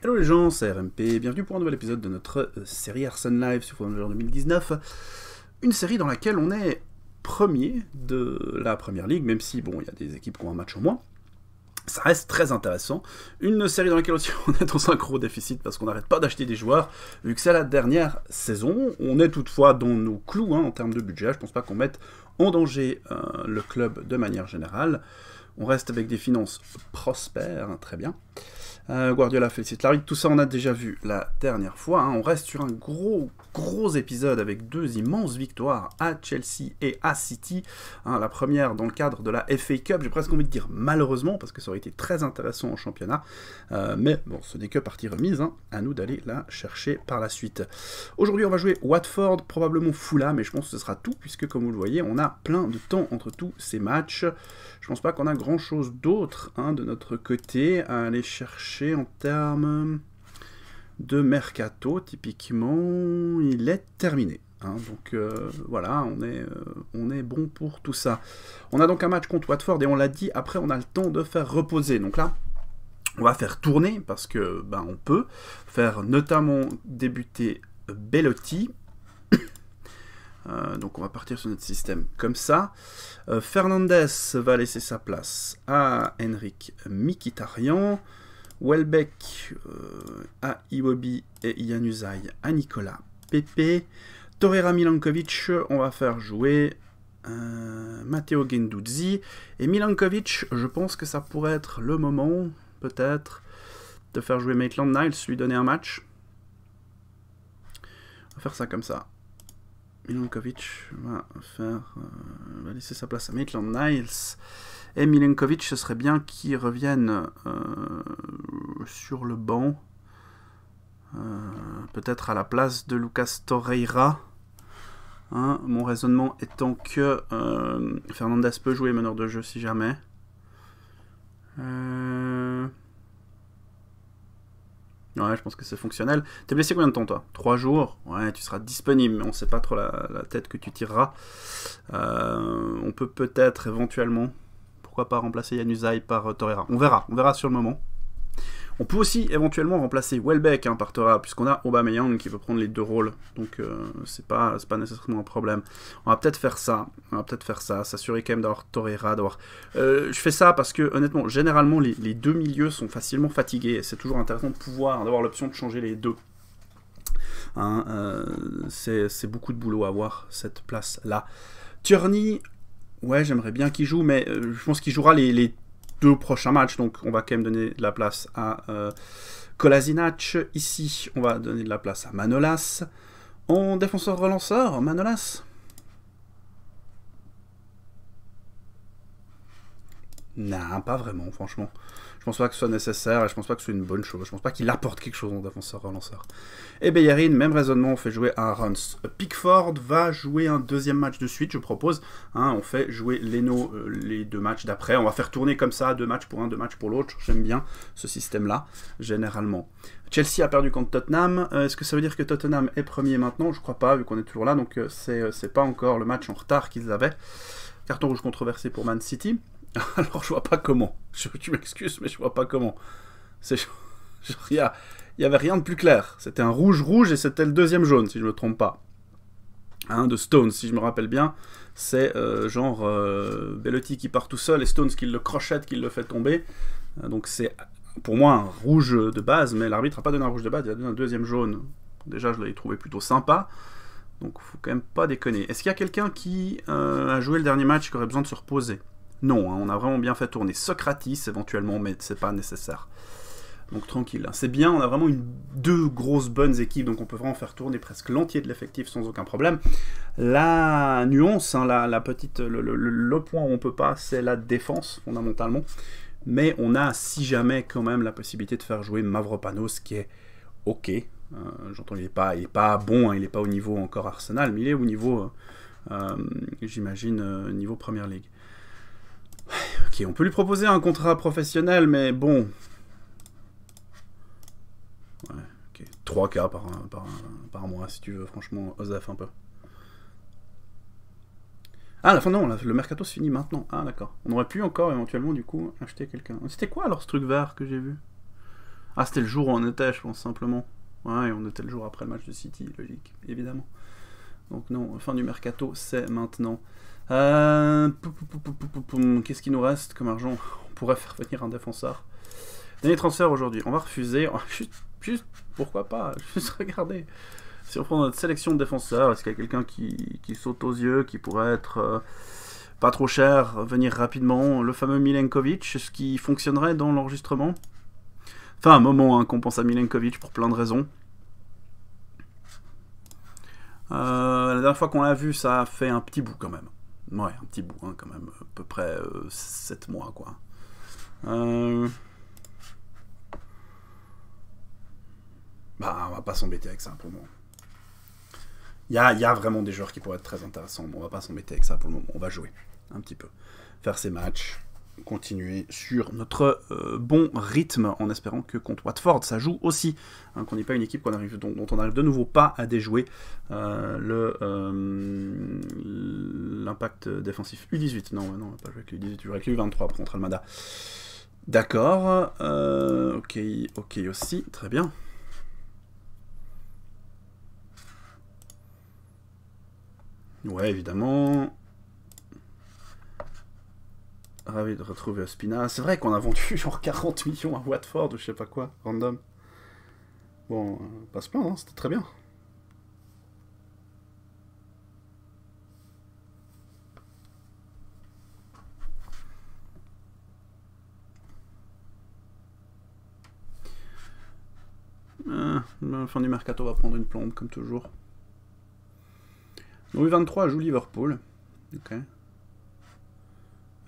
Hello les gens, c'est RMP, bienvenue pour un nouvel épisode de notre euh, série Arsenal Live sur Football 2019. Une série dans laquelle on est premier de la première ligue, même si bon, il y a des équipes qui ont un match au moins. Ça reste très intéressant. Une série dans laquelle aussi on est dans un gros déficit parce qu'on n'arrête pas d'acheter des joueurs, vu que c'est la dernière saison. On est toutefois dans nos clous hein, en termes de budget. Je pense pas qu'on mette en danger euh, le club de manière générale. On reste avec des finances prospères, très bien. Euh, Guardiola félicite l'arbitre. Tout ça, on a déjà vu la dernière fois. Hein. On reste sur un gros, gros épisode avec deux immenses victoires à Chelsea et à City. Hein. la première dans le cadre de la FA Cup. J'ai presque envie de dire malheureusement, parce que ça aurait été très intéressant en championnat. Euh, mais bon, ce n'est que partie remise. Hein. À nous d'aller la chercher par la suite. Aujourd'hui, on va jouer Watford, probablement Fulham. Mais je pense que ce sera tout, puisque comme vous le voyez, on a plein de temps entre tous ces matchs. Je pense pas qu'on a grand chose d'autre hein, de notre côté à aller chercher en termes de mercato. Typiquement, il est terminé. Hein. donc euh, voilà, on est, euh, on est bon pour tout ça. On a donc un match contre Watford et on l'a dit, après on a le temps de faire reposer. Donc là, on va faire tourner parce que ben, on peut faire notamment débuter Bellotti euh, donc on va partir sur notre système comme ça. Euh, Fernandez va laisser sa place à Henrik Mikitarian. Welbeck euh, à Iwobi et Yanuzai à Nicolas Pepe. Torera Milankovic, on va faire jouer Matteo Genduzzi. Et Milankovic, je pense que ça pourrait être le moment, peut-être, de faire jouer Maitland Niles, lui donner un match. On va faire ça comme ça. Milenkovic va faire, euh, laisser sa place à Maitland Niles. Et Milenkovic ce serait bien qu'il revienne euh, sur le banc, euh, peut-être à la place de Lucas Torreira. Hein, mon raisonnement étant que Fernandez peut jouer meneur de jeu si jamais. Euh... Ouais, je pense que c'est fonctionnel. T'es blessé combien de temps, toi Trois jours Ouais, tu seras disponible, mais on sait pas trop la, tête que tu tireras. Euh, on peut peut-être éventuellement, pourquoi pas remplacer Yanusai par euh, torera On verra, on verra sur le moment. On peut aussi éventuellement remplacer Welbeck hein, par Torah, puisqu'on a Aubameyang qui veut prendre les deux rôles, donc ce euh, c'est pas, pas nécessairement un problème. On va peut-être faire ça, on va peut-être faire ça, s'assurer quand même d'avoir Torreira, d'avoir... Euh, je fais ça parce que, honnêtement, généralement, les, deux milieux sont facilement fatigués, c'est toujours intéressant de pouvoir, d'avoir l'option de changer les deux. Hein, euh, c'est beaucoup de boulot à avoir, cette place-là. Tierney, ouais, j'aimerais bien qu'il joue, mais je pense qu'il jouera les deux prochains matchs. Donc on va quand même donner de la place à euh, Ici, on va donner de la place à Manolas. En défenseur relanceur, Manolas. Non, pas vraiment, franchement. Je pense pas que ce soit nécessaire et je pense pas que ce soit une bonne chose. Je pense pas qu'il apporte quelque chose en défenseur relanceur. Et eh Bellerin, même raisonnement, on fait jouer un Runs. Euh, Pickford va jouer un deuxième match de suite, je propose. Hein, on fait jouer Leno euh, les deux matchs d'après. On va faire tourner comme ça, deux matchs pour un, deux matchs pour l'autre. J'aime bien ce système-là, généralement. Chelsea a perdu contre Tottenham. Euh, est-ce que ça veut dire que Tottenham est premier maintenant Je crois pas, vu qu'on est toujours là. Donc, c'est pas encore le match en retard qu'ils avaient. Carton rouge controversé pour Man City. Alors, je vois pas comment. tu m'excuses, mais je vois pas comment. C'est. Il y avait rien de plus clair. C'était un rouge-rouge et c'était le deuxième jaune, si je me trompe pas. de Stones, si je me rappelle bien. C'est euh, genre euh, Bellotti qui part tout seul et Stones qui le crochette, qui le fait tomber. Euh, donc c'est pour moi un rouge de base, mais l'arbitre n'a pas donné un rouge de base, il a donné un deuxième jaune. Déjà, je l'avais trouvé plutôt sympa. Donc faut quand même pas déconner. Est-ce qu'il y a quelqu'un qui a joué le dernier match qui aurait besoin de se reposer non, hein, on a vraiment bien fait tourner Socratis éventuellement, mais c'est pas nécessaire. Donc tranquille, hein. c'est bien, on a vraiment une, deux grosses bonnes équipes, donc on peut vraiment faire tourner presque l'entier de l'effectif sans aucun problème. La nuance, hein, la, petite, le, point où on peut pas, c'est la défense fondamentalement. Mais on a, si jamais, quand même la possibilité de faire jouer Mavropanos, qui est ok. Euh, j'entends, il n'est pas, pas bon, il n'est pas au niveau encore Arsenal, mais il est au niveau, euh, euh, j'imagine, niveau Première Ligue. Ok, on peut lui proposer un contrat professionnel, mais bon. Ouais, ok. 3K par, par, par mois, si tu veux, franchement, Osaf un peu. Ah, la fin, non, le mercato se finit maintenant. Ah, d'accord. On aurait pu encore éventuellement, du coup, acheter quelqu'un. C'était quoi alors ce truc vert que j'ai vu Ah, c'était le jour où on était, je pense, simplement. Ouais, on était le jour après le match de City, logique, évidemment. Donc, non, fin du mercato, c'est maintenant. Euh, Qu'est-ce qu'il nous reste comme argent On pourrait faire venir un défenseur. Dernier transfert aujourd'hui. On va refuser. Oh, juste, pourquoi pas Juste regarder. Si on prend notre sélection de défenseurs, est-ce qu'il y a quelqu'un qui, saute aux yeux, qui pourrait être euh, pas trop cher, venir rapidement Le fameux Milenkovic, est-ce qui fonctionnerait dans l'enregistrement Enfin, un moment hein, qu'on pense à Milenkovic pour plein de raisons. Euh, la dernière fois qu'on l'a vu, ça a fait un petit bout quand même. Ouais, un petit bout, hein, quand même. À peu près 7 euh, mois, quoi. Euh, bah, on va pas s'embêter avec ça pour le moment. Il y a, y a, vraiment des joueurs qui pourraient être très intéressants, mais on va pas s'embêter avec ça pour le moment. On va jouer un petit peu. Faire ses matchs continuer sur notre euh, bon rythme en espérant que contre Watford ça joue aussi, hein, qu'on n'est pas une équipe dont, on n'arrive de nouveau pas à déjouer euh, euh, l'impact défensif U18. Non, non, pas avec U18, on va avec U23 contre Almada. D'accord, ok, ok aussi, très bien. Ouais, évidemment ravi ah de retrouver Ospina. C'est vrai qu'on a vendu genre 40 millions à Watford ou je sais pas quoi, random. Bon, euh, pas se hein, c'était très bien. Euh, ben, du mercato va prendre une plombe, comme toujours. Donc 23 joue Liverpool. Ok.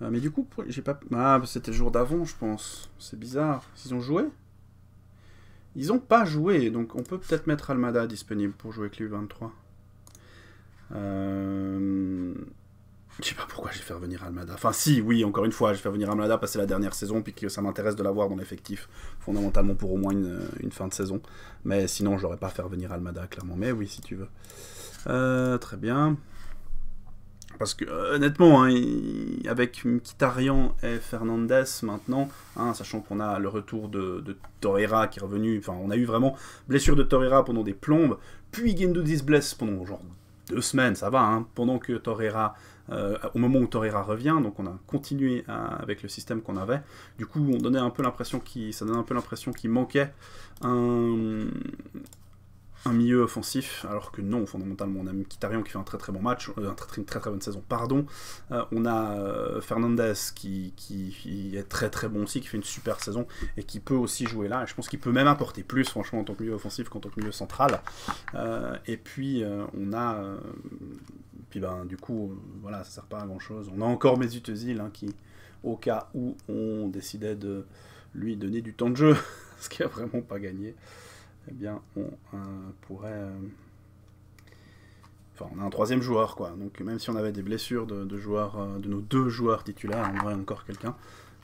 Ah, mais du coup, j'ai pas... Ah, bah, c'était le jour d'avant, je pense. C'est bizarre. Ils ont joué Ils ont pas joué, donc on peut peut-être mettre Almada disponible pour jouer avec lui 23. Euh... Je sais pas pourquoi j'ai fait revenir Almada. Enfin, si, oui, encore une fois, j'ai fait revenir Almada passer la dernière saison, puis que ça m'intéresse de l'avoir dans l'effectif, fondamentalement pour au moins une, fin de saison. Mais sinon, j'aurais pas fait revenir Almada, clairement. Mais oui, si tu veux. Euh, très bien. Parce que euh, honnêtement, hein, avec Mkhitaryan et Fernandez maintenant, hein, sachant qu'on a le retour de, de, Torreira qui est revenu, enfin on a eu vraiment blessure de Torreira pendant des plombes, puis de 10 blesse pendant genre deux semaines, ça va, hein, pendant que Torreira, euh, au moment où Torreira revient, donc on a continué avec le système qu'on avait. Du coup, on donnait un peu l'impression ça donnait un peu l'impression qu'il manquait un, un milieu offensif, alors que non, fondamentalement, on a Mkhitaryan qui fait un très très bon match, euh, une très, très bonne saison, pardon. Euh, on a euh, Fernandez qui, est très très bon aussi, qui fait une super saison et qui peut aussi jouer là. je pense qu'il peut même apporter plus, franchement, en tant que milieu offensif qu'en tant que milieu central. et puis, on a. puis, ben, du coup, voilà, ça sert pas à grand chose. On a encore Mesut Özil qui, au cas où on décidait de lui donner du temps de jeu, ce qui a vraiment pas gagné eh bien, on pourrait... Euh, enfin, on a un troisième joueur, quoi. Donc, même si on avait des blessures de, joueurs, euh, de nos deux joueurs titulaires, on aurait encore quelqu'un.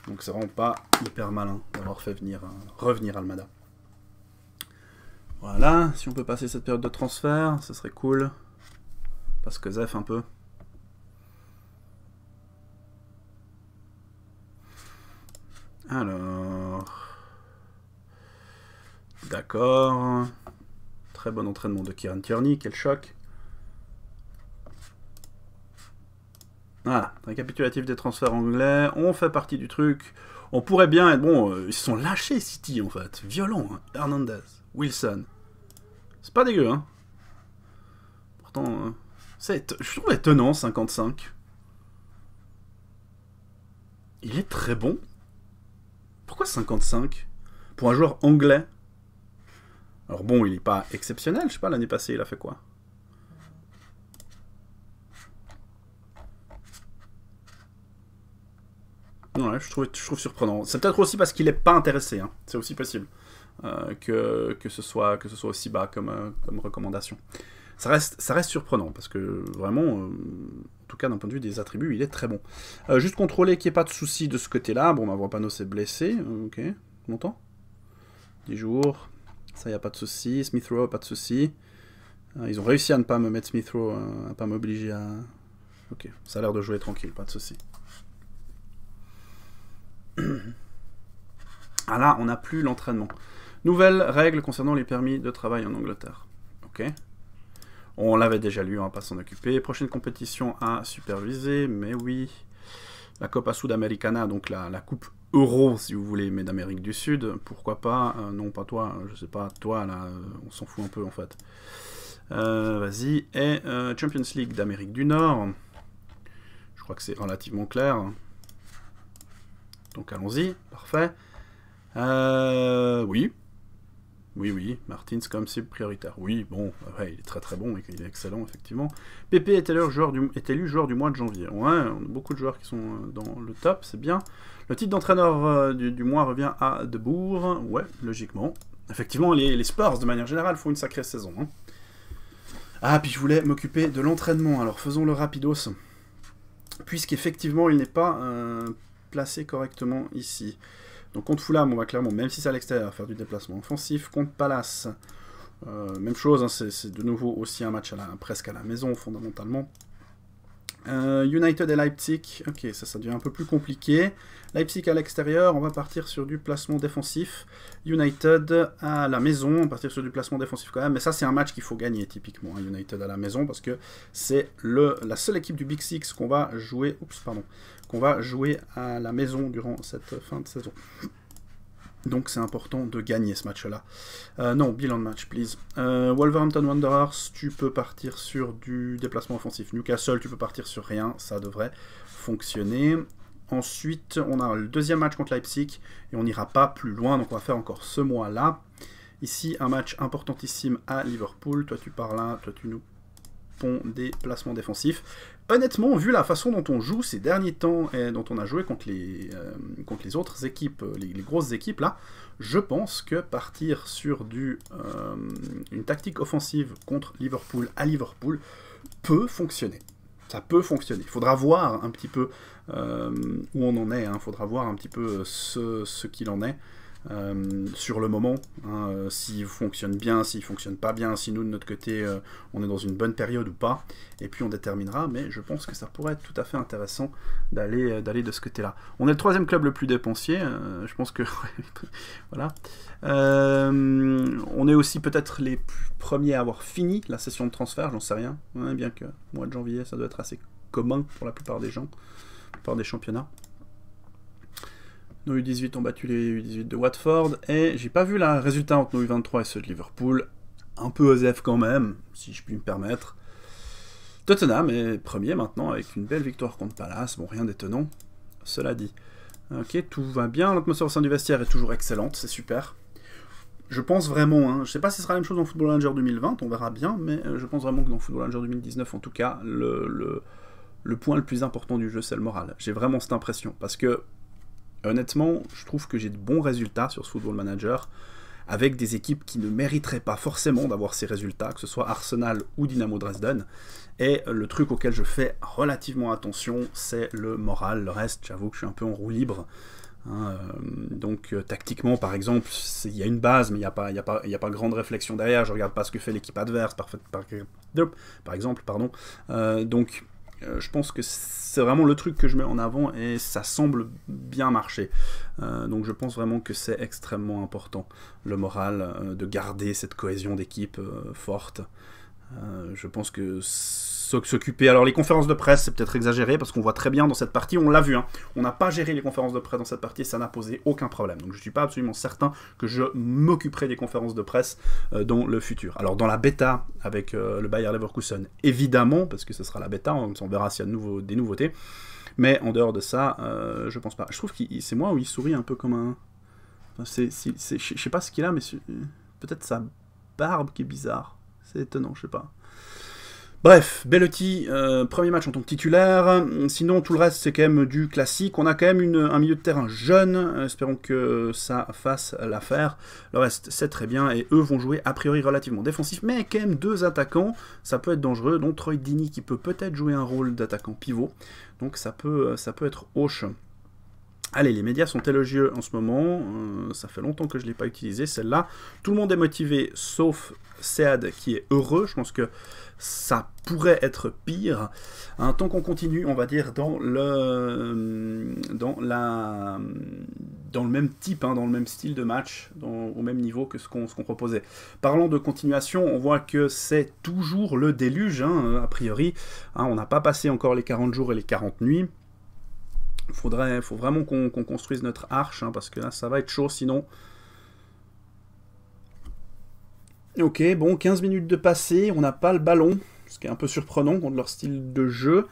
Donc, c'est vraiment pas hyper malin d'avoir fait venir, euh, revenir Almada. Voilà, si on peut passer cette période de transfert, ce serait cool. Parce que Zef, un peu. Alors... D'accord. Très bon entraînement de Kieran Tierney, quel choc. Voilà, récapitulatif des transferts anglais. On fait partie du truc. On pourrait bien être... Bon, euh, ils sont lâchés, City, en fait. Violent. Hein. Hernandez, Wilson. C'est pas dégueu, hein. Pourtant, euh, je trouve étonnant, 55. Il est très bon. Pourquoi 55 Pour un joueur anglais alors bon, il n'est pas exceptionnel, je sais pas, l'année passée, il a fait quoi Non, je trouve, je trouve surprenant. C'est peut-être aussi parce qu'il n'est pas intéressé, hein. c'est aussi possible euh, que, que, ce soit, que ce soit aussi bas comme, euh, comme recommandation. Ça reste, ça reste surprenant parce que vraiment, euh, en tout cas d'un point de vue des attributs, il est très bon. juste contrôler qu'il n'y ait pas de souci de ce côté-là. Bon, ma voix panneau s'est blessée, ok, longtemps 10 jours, ça, il a pas de souci. Smith pas de souci. Euh, ils ont réussi à ne pas me mettre Smith euh, à ne pas m'obliger à... Ok, ça a l'air de jouer tranquille, pas de souci. Ah là, on n'a plus l'entraînement. Nouvelle règle concernant les permis de travail en Angleterre. Ok. On l'avait déjà lu, on hein, va pas s'en occuper. Prochaine compétition à superviser, mais oui. La Copa Americana, donc la Coupe euro, si vous voulez, mais d'Amérique du Sud, pourquoi pas euh, Non, pas toi, je sais pas, toi, là, euh, on s'en fout un peu, en fait. Euh, vas-y, et Champions League d'Amérique du Nord. Je crois que c'est relativement clair. Donc allons-y, parfait. oui, oui, oui, Martins comme c'est prioritaire. Oui, bon, ouais, il est très très bon, et il est excellent, effectivement. PP est élu, joueur du, élu du mois de janvier. Ouais, on a beaucoup de joueurs qui sont euh, dans le top, c'est bien. Le titre d'entraîneur euh, du, mois revient à Debourg. Ouais, logiquement. Effectivement, les, les de manière générale, font une sacrée saison. Hein. Ah, puis je voulais m'occuper de l'entraînement, alors faisons-le rapidos. Puisqu'effectivement, il n'est pas euh, placé correctement ici. Donc contre Fulham, on va clairement, même si c'est à l'extérieur, faire du déplacement offensif. Contre Palace, euh, même chose, hein, c'est de nouveau aussi un match à presque à la maison, fondamentalement. Euh, United et Leipzig, ok, ça, ça devient un peu plus compliqué. Leipzig à l'extérieur, on va partir sur du placement défensif. United à la maison, on va partir sur du placement défensif quand même. Mais ça, c'est un match qu'il faut gagner typiquement, hein, United à la maison, parce que c'est la seule équipe du Big Six qu'on va jouer. Oups, pardon qu'on va jouer à la maison durant cette fin de saison. Donc c'est important de gagner ce match-là. Euh, non, bilan de match, please. Euh, Wolverhampton Wanderers, tu peux partir sur du déplacement offensif. Newcastle, tu peux partir sur rien, ça devrait fonctionner. Ensuite, on a le deuxième match contre Leipzig et on n'ira pas plus loin, donc on va faire encore ce mois-là. Ici, un match importantissime à Liverpool. Toi, tu parles là, toi, tu nous ponds des placements défensifs honnêtement, vu la façon dont on joue ces derniers temps et dont on a joué contre les, euh, contre les autres équipes, euh, les, grosses équipes là, je pense que partir sur du, euh, une tactique offensive contre Liverpool à Liverpool peut fonctionner. Ça peut fonctionner. Il faudra voir un petit peu où on en est. Hein. Il faudra voir un petit peu ce qu'il en est. Euh, sur le moment, hein, euh, s'il fonctionne bien, s'il fonctionne pas bien, si nous de notre côté euh, on est dans une bonne période ou pas, et puis on déterminera, mais je pense que ça pourrait être tout à fait intéressant d'aller d'aller de ce côté-là. On est le troisième club le plus dépensier, je pense que voilà. on est aussi peut-être les premiers à avoir fini la session de transfert, j'en sais rien, hein, bien que mois de janvier ça doit être assez commun pour la plupart des gens, la plupart des championnats. Nos U18 ont battu les U18 de Watford. Et j'ai pas vu le résultat entre nos U23 et ceux de Liverpool. Un peu OSEF quand même, si je puis me permettre. Tottenham est premier maintenant avec une belle victoire contre Palace. Bon, rien d'étonnant, cela dit. Ok, tout va bien. L'atmosphère au sein du vestiaire est toujours excellente, c'est super. Je pense vraiment, hein, je ne sais pas si ce sera la même chose dans Football Manager 2020, on verra bien, mais euh, je pense vraiment que dans Football Manager 2019, en tout cas, le point le plus important du jeu, c'est le moral. J'ai vraiment cette impression, parce que Honnêtement, je trouve que j'ai de bons résultats sur ce Football Manager avec des équipes qui ne mériteraient pas forcément d'avoir ces résultats, que ce soit Arsenal ou Dynamo Dresden. Et le truc auquel je fais relativement attention, c'est le moral. Le reste, j'avoue que je suis un peu en roue libre. Hein, euh, donc euh, tactiquement, par exemple, il y a une base, mais il n'y a, pas, a pas grande réflexion derrière. Je regarde pas ce que fait l'équipe adverse, par, exemple. pardon. Euh, donc euh, je pense que c'est vraiment le truc que je mets en avant et ça semble bien marcher. Euh, donc je pense vraiment que c'est extrêmement important, le moral, euh, de garder cette cohésion d'équipe forte. je pense que s'occuper. Alors les conférences de presse, c'est peut-être exagéré parce qu'on voit très bien dans cette partie, on l'a vu, hein. on n'a pas géré les conférences de presse dans cette partie, et ça n'a posé aucun problème. Donc je ne suis pas absolument certain que je m'occuperai des conférences de presse euh, dans le futur. Alors dans la bêta avec euh, le Bayer Leverkusen, évidemment, parce que ce sera la bêta, on, on verra s'il y a nouveau, des nouveautés. Mais en dehors de ça, je euh, je pense pas. Je trouve que c'est moi où il sourit un peu comme un... Enfin, c'est, je sais pas ce qu'il a, mais peut-être sa barbe qui est bizarre. C'est étonnant, je sais pas. Bref, Bellotti, euh, premier match en tant que titulaire. Sinon, tout le reste, c'est quand même du classique. On a quand même un milieu de terrain jeune. Euh, espérons que ça fasse l'affaire. Le reste, c'est très bien. Et eux vont jouer a priori relativement défensif. Mais quand même deux attaquants, ça peut être dangereux. donc Troy Dini qui peut peut-être jouer un rôle d'attaquant pivot. Donc ça peut, euh, ça peut être hoche. Allez, les médias sont élogieux en ce moment, ça fait longtemps que je ne l'ai pas utilisé, celle-là. Tout le monde est motivé, sauf Sead qui est heureux. Je pense que ça pourrait être pire. Hein, tant qu'on continue, on va dire, dans le, dans la, dans le même type, hein, dans le même style de match, au même niveau que ce qu'on proposait. Parlons de continuation, on voit que c'est toujours le déluge, hein, a priori. on n'a pas passé encore les 40 jours et les 40 nuits. Il faut vraiment qu'on construise notre arche, parce que là, ça va être chaud, sinon Ok, bon, 15 minutes de passé, on n'a pas le ballon, ce qui est un peu surprenant contre leur style de jeu.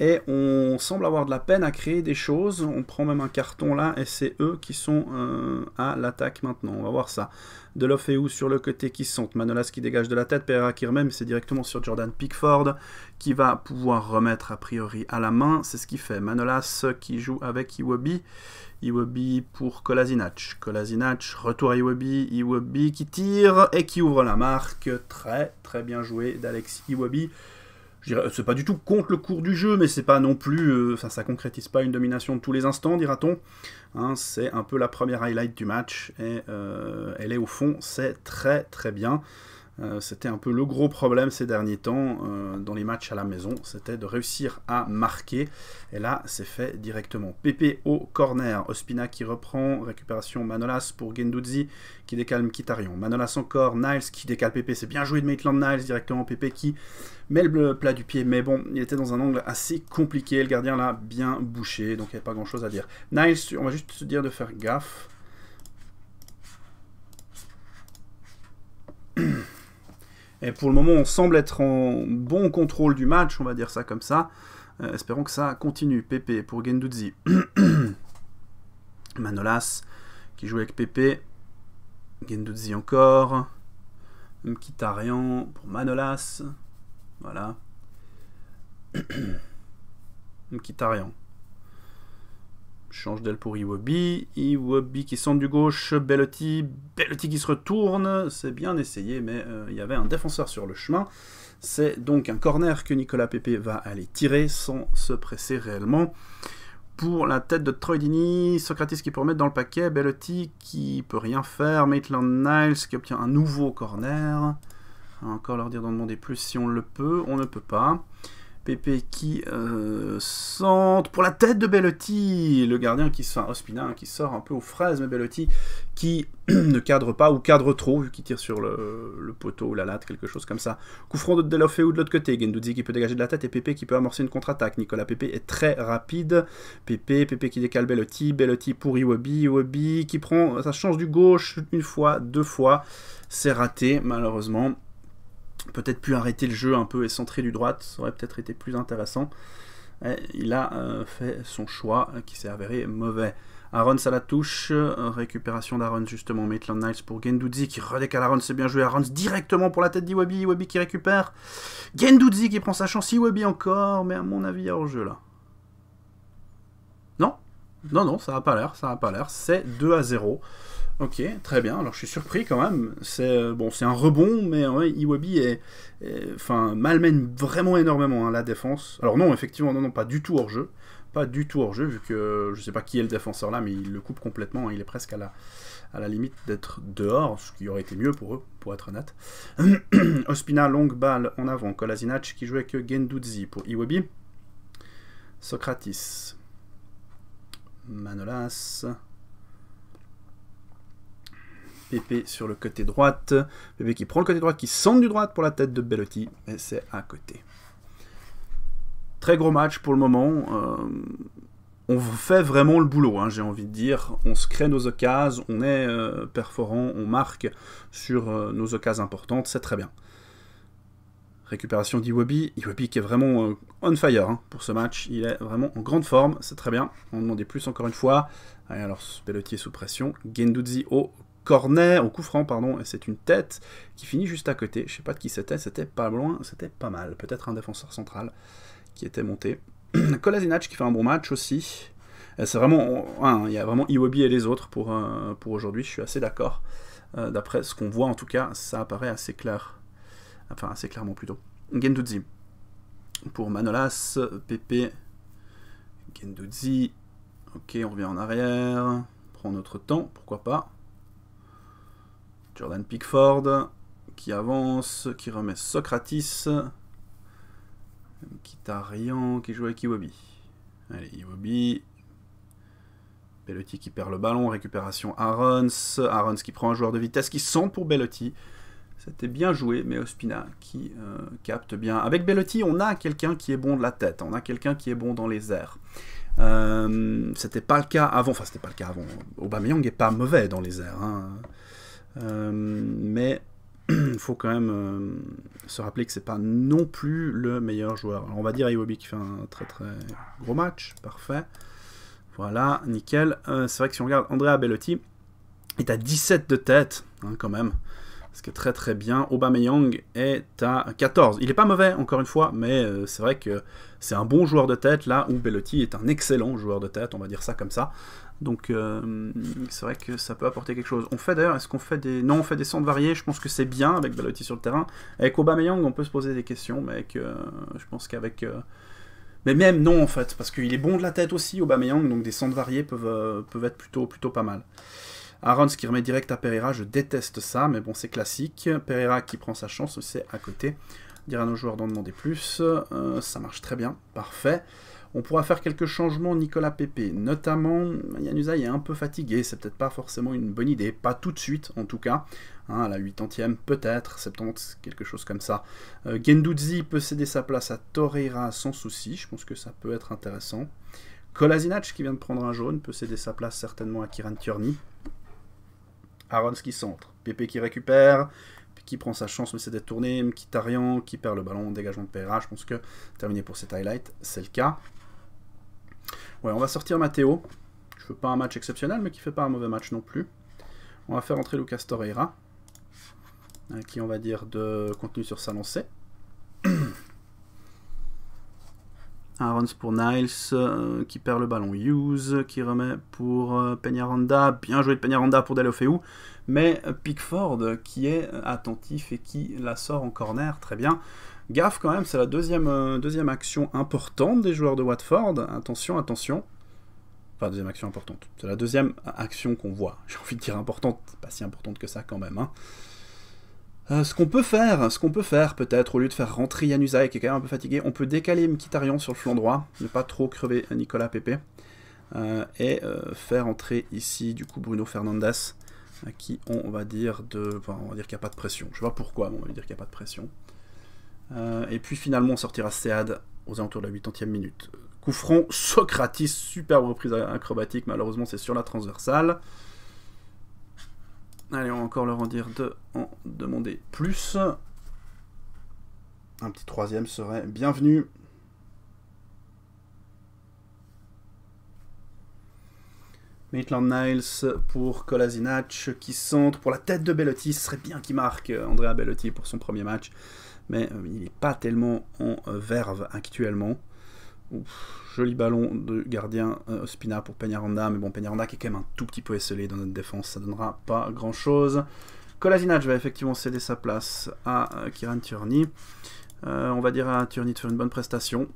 Et on semble avoir de la peine à créer des choses. On prend même un carton là, et c'est eux qui sont euh, à l'attaque maintenant. On va voir ça. l'off et où sur le côté qui sont. Manolas qui dégage de la tête. Pereira qui remet, c'est directement sur Jordan Pickford qui va pouvoir remettre a priori à la main. C'est ce qu'il fait. Manolas qui joue avec Iwobi Iwobi pour Kolasinac. Kolasinac, retour à Iwobi. Iwobi qui tire et qui ouvre la marque. Très très bien joué d'Alex Iwobi. Euh, c'est pas du tout contre le cours du jeu, mais c'est pas non plus. ça, euh, ça concrétise pas une domination de tous les instants, dira-t-on. Hein, c'est un peu la première highlight du match. Et euh, elle est au fond, c'est très très bien. Euh, c'était un peu le gros problème ces derniers temps euh, dans les matchs à la maison, c'était de réussir à marquer. Et là, c'est fait directement. PP au corner, Ospina qui reprend, récupération Manolas pour Gendouzi qui décale Kitarion. Manolas encore, Niles qui décale PP, c'est bien joué de Maitland Niles directement, PP qui met le plat du pied, mais bon, il était dans un angle assez compliqué, le gardien l'a bien bouché, donc il n'y a pas grand chose à dire. Niles, on va juste se dire de faire gaffe. Et pour le moment, on semble être en bon contrôle du match, on va dire ça comme ça. Euh, espérons que ça continue. PP pour Gendouzi. Manolas qui joue avec PP, Gendouzi encore. Mkitarian pour Manolas. Voilà. Mkitarian. Change d'elle pour Iwobi. Iwobi qui centre du gauche. Bellotti. Bellotti qui se retourne. C'est bien essayé, mais euh, il y avait un défenseur sur le chemin. C'est donc un corner que Nicolas Pépé va aller tirer sans se presser réellement. Pour la tête de Troidini, Socrates qui peut remettre dans le paquet, Bellotti qui peut rien faire, Maitland Niles qui obtient un nouveau corner. encore leur dire d'en demander plus si on le peut, on ne peut pas. Pépé qui euh, pour la tête de Bellotti. Le gardien qui sort, Ospina hein, qui sort un peu aux fraises, mais Bellotti qui ne cadre pas ou cadre trop, vu qu'il tire sur le, poteau ou la latte, quelque chose comme ça. Coup de Delofeu de l'autre côté. Gendouzi qui peut dégager de la tête et Pépé qui peut amorcer une contre-attaque. Nicolas Pépé est très rapide. Pépé, Pépé qui décale Bellotti. Bellotti pour Iwobi. Iwobi qui prend ça change du gauche une fois, deux fois. C'est raté, malheureusement peut-être pu arrêter le jeu un peu et centrer du droite, ça aurait peut-être été plus intéressant. il a euh, fait son choix euh, qui s'est avéré mauvais. Aaron à la touche, euh, récupération d'Aaron justement, Maitland Knights pour Gendouzi qui redécale Aaron, c'est bien joué, Aaron directement pour la tête d'Iwabi, Iwabi qui récupère, Gendouzi qui prend sa chance, Iwabi encore, mais à mon avis hors-jeu là. Non Non, non, ça n'a pas l'air, ça n'a pas l'air, c'est 2 à 0. Ok, très bien. Alors je suis surpris quand même. C'est euh, bon, c'est un rebond, mais Iwobi est, enfin, malmène vraiment énormément hein, la défense. Alors non, effectivement, non, non, pas du tout hors jeu, pas du tout hors jeu vu que euh, je ne sais pas qui est le défenseur là, mais il le coupe complètement. Hein. il est presque à la à la limite d'être dehors, ce qui aurait été mieux pour eux, pour être honnête. Ospina, longue balle en avant. Kolazinac qui jouait avec Gendouzi pour Iwabi. Socratis. Manolas. Pépé sur le côté droite. Pépé qui prend le côté droit, qui centre du droite pour la tête de Bellotti. Et c'est à côté. Très gros match pour le moment. On euh, on fait vraiment le boulot, hein, j'ai envie de dire. On se crée nos occasions, on est euh, perforant, on marque sur euh, nos occasions importantes. C'est très bien. Récupération d'Iwobi. Iwobi qui est vraiment on fire hein, pour ce match. Il est vraiment en grande forme. C'est très bien. On en demandait plus encore une fois. alors, Bellotti est sous pression. Gendouzi au cornet, au coup franc, pardon, et c'est une tête qui finit juste à côté. Je sais pas de qui c'était, c'était pas loin, c'était pas mal. Peut-être un défenseur central qui était monté. Kolasinac qui fait un bon match aussi. Euh, c'est vraiment, hein, il y a vraiment Iwobi et les autres pour, euh, pour aujourd'hui, je suis assez d'accord. Euh, d'après ce qu'on voit en tout cas, ça apparaît assez clair. Enfin, assez clairement plutôt. Gendouzi. Pour Manolas, pp Gendouzi. Ok, on revient en arrière. Prend notre temps, pourquoi pas. Jordan Pickford qui avance, qui remet Socratis. rien, qui joue avec Iwobi. Allez, Iwobi. Bellotti qui perd le ballon, récupération Arons. Arons qui prend un joueur de vitesse qui sent pour Bellotti. C'était bien joué, mais Ospina qui euh, capte bien. Avec Bellotti, on a quelqu'un qui est bon de la tête, on a quelqu'un qui est bon dans les airs. Euh, c'était pas le cas avant, enfin c'était pas le cas avant. Aubameyang est pas mauvais dans les airs. Hein. Euh, mais il faut quand même euh, se rappeler que c'est pas non plus le meilleur joueur. on va dire Iwobi qui fait un très très gros match, parfait. Voilà, nickel. Euh, c'est vrai que si on regarde Andrea Bellotti, est à 17 de tête, hein, quand même. Ce qui est très très bien. Aubameyang est à 14. Il n'est pas mauvais, encore une fois, mais c'est vrai que c'est un bon joueur de tête, là où Bellotti est un excellent joueur de tête, on va dire ça comme ça. Donc euh, c'est vrai que ça peut apporter quelque chose. On fait d'ailleurs, est-ce qu'on fait des... Non, on fait des centres variés, je pense que c'est bien avec Balotti sur le terrain. Avec Aubameyang, on peut se poser des questions, mais avec, euh, je pense qu'avec... Euh, mais même non en fait, parce qu'il est bon de la tête aussi, Aubameyang, donc des centres variés peuvent, être plutôt, plutôt pas mal. Aaron, ce qui remet direct à Pereira, je déteste ça, mais bon, c'est classique. Pereira qui prend sa chance, c'est à côté. Dire à nos joueurs d'en demander plus, ça marche très bien, parfait. On pourra faire quelques changements Nicolas Pepe, notamment Yanusa est un peu fatigué, c'est peut-être pas forcément une bonne idée, pas tout de suite en tout cas, à hein, la 80e peut-être, 70, quelque chose comme ça. Euh, Gendouzi peut céder sa place à Torreira sans souci, je pense que ça peut être intéressant. Kolasinac qui vient de prendre un jaune peut céder sa place certainement à Kiran Tierney. Arons qui centre, Pépé qui récupère, qui prend sa chance, mais c'est détourné, tourné. qui perd le ballon, dégagement de PRA. Je pense que terminé pour cette highlight, c'est le cas. Ouais, on va sortir Matteo. Je veux pas un match exceptionnel, mais qui fait pas un mauvais match non plus. On va faire entrer Lucas Torreira, hein, qui, on va dire, de contenu sur sa lancée. Arons pour Niles, euh, qui perd le ballon. Hughes, qui remet pour euh, Peñaranda. Bien joué de Peñaranda pour Delofeu. Mais euh, Pickford, qui est attentif et qui la sort en corner. Très bien. Gaffe quand même, c'est la deuxième, euh, deuxième action importante des joueurs de Watford. Attention, attention. Enfin, deuxième action importante. C'est la deuxième action qu'on voit. J'ai envie de dire importante, pas si importante que ça quand même. Hein. Euh, ce qu'on peut faire, ce qu'on peut faire peut-être, au lieu de faire rentrer Yanusai qui est quand même un peu fatigué, on peut décaler Mkhitaryan sur le flanc droit, ne pas trop crever Nicolas Pepe, euh, et faire entrer ici du coup Bruno Fernandes, à qui on, va dire de, enfin, on va dire qu'il n'y a pas de pression. Je vois pourquoi, on va dire qu'il n'y a pas de pression. Euh, et puis finalement, on sortira Sead aux alentours de la 80e minute. Coup front, Socratis, superbe reprise acrobatique. Malheureusement, c'est sur la transversale. Allez, on va encore leur en dire de en demander plus. Un petit troisième serait bienvenu. Maitland Niles pour Kolasinac qui centre pour la tête de Bellotti. Ce serait bien qu'il marque euh, Andrea Bellotti pour son premier match mais euh, il n'est pas tellement en euh, verve actuellement. joli ballon de gardien euh, Ospina Spina pour Peñaranda, mais bon, Peñaranda qui est quand même un tout petit peu esselé dans notre défense, ça donnera pas grand chose. Kolasinac va effectivement céder sa place à Kiran Tierney. on va dire à Tierney de faire une bonne prestation.